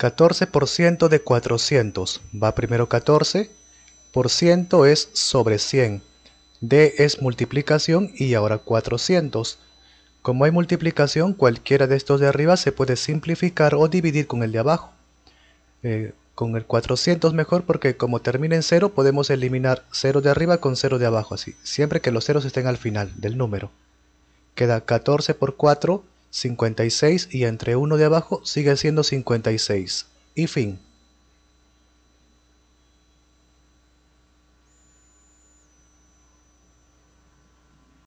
14% de 400, va primero 14, por ciento es sobre 100, D es multiplicación y ahora 400. Como hay multiplicación, cualquiera de estos de arriba se puede simplificar o dividir con el de abajo. Eh, con el 400 mejor porque como termina en 0 podemos eliminar 0 de arriba con 0 de abajo, así, siempre que los ceros estén al final del número. Queda 14 por 4, 56 y entre 1 de abajo sigue siendo 56. Y fin.